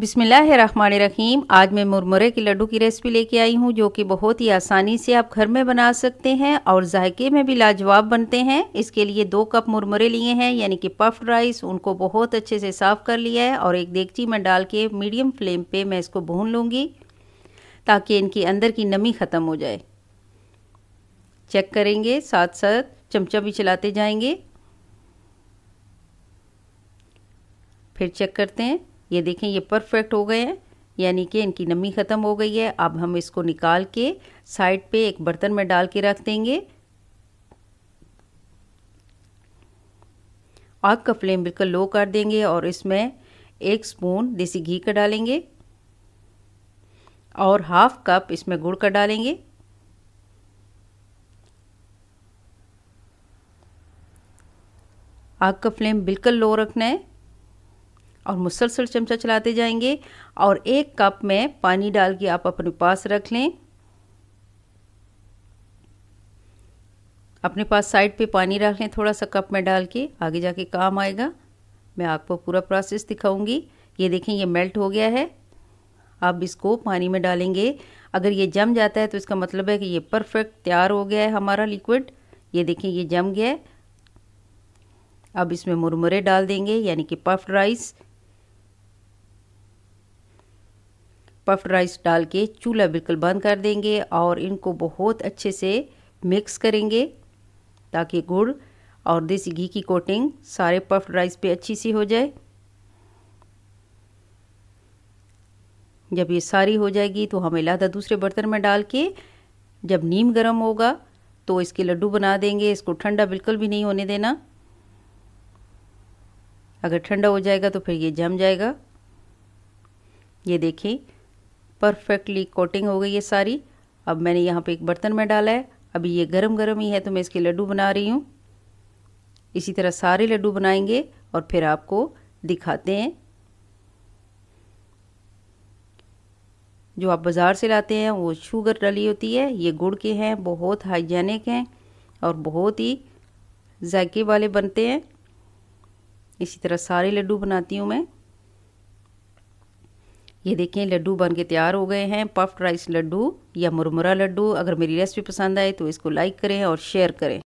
बिसमीम आज मैं मुरमुरे के लड्डू की रेसिपी लेके आई हूँ जो कि बहुत ही आसानी से आप घर में बना सकते हैं और जायके में भी लाजवाब बनते हैं इसके लिए दो कप मुरमुरे लिए हैं यानी कि पफ्ड राइस उनको बहुत अच्छे से साफ़ कर लिया है और एक देगची में डाल के मीडियम फ्लेम पर मैं इसको भून लूँगी ताकि इनके अंदर की नमी ख़त्म हो जाए चेक करेंगे साथ साथ चमचा भी चलाते जाएंगे फिर चेक करते हैं ये देखें ये परफेक्ट हो गए हैं यानी कि इनकी नमी ख़त्म हो गई है अब हम इसको निकाल के साइड पे एक बर्तन में डाल के रख देंगे आग का फ्लेम बिल्कुल लो कर देंगे और इसमें एक स्पून देसी घी का डालेंगे और हाफ कप इसमें गुड़ का डालेंगे आग का फ्लेम बिल्कुल लो रखना है और मुसलसल चमचा चलाते जाएंगे और एक कप में पानी डाल के आप अपने पास रख लें अपने पास साइड पे पानी रख लें थोड़ा सा कप में डाल के आगे जाके काम आएगा मैं आपको पूरा प्रोसेस दिखाऊंगी ये देखें ये मेल्ट हो गया है आप इसको पानी में डालेंगे अगर ये जम जाता है तो इसका मतलब है कि ये परफेक्ट तैयार हो गया है हमारा लिक्विड ये देखें ये जम गया अब इसमें मुरमुरे डाल देंगे यानी कि पफ्ड राइस पफ्ड राइस डाल के चूल्हा बिल्कुल बंद कर देंगे और इनको बहुत अच्छे से मिक्स करेंगे ताकि गुड़ और देसी घी की कोटिंग सारे पफ्ड राइस पे अच्छी सी हो जाए जब ये सारी हो जाएगी तो हम इलादा दूसरे बर्तन में डाल के जब नीम गर्म होगा तो इसके लड्डू बना देंगे इसको ठंडा बिल्कुल भी नहीं होने देना अगर ठंडा हो जाएगा तो फिर ये जम जाएगा ये देखें परफेक्टली कोटिंग हो गई है सारी अब मैंने यहाँ पे एक बर्तन में डाला है अभी ये गर्म गर्म ही है तो मैं इसके लड्डू बना रही हूँ इसी तरह सारे लड्डू बनाएंगे और फिर आपको दिखाते हैं जो आप बाज़ार से लाते हैं वो शुगर डली होती है ये गुड़ के हैं बहुत हाइजेनिक हैं और बहुत ही जायके वाले बनते हैं इसी तरह सारे लड्डू बनाती हूँ मैं ये देखें लड्डू बन के तैयार हो गए हैं पफ्ड राइस लड्डू या मुरमुरा लड्डू अगर मेरी रेसिपी पसंद आए तो इसको लाइक करें और शेयर करें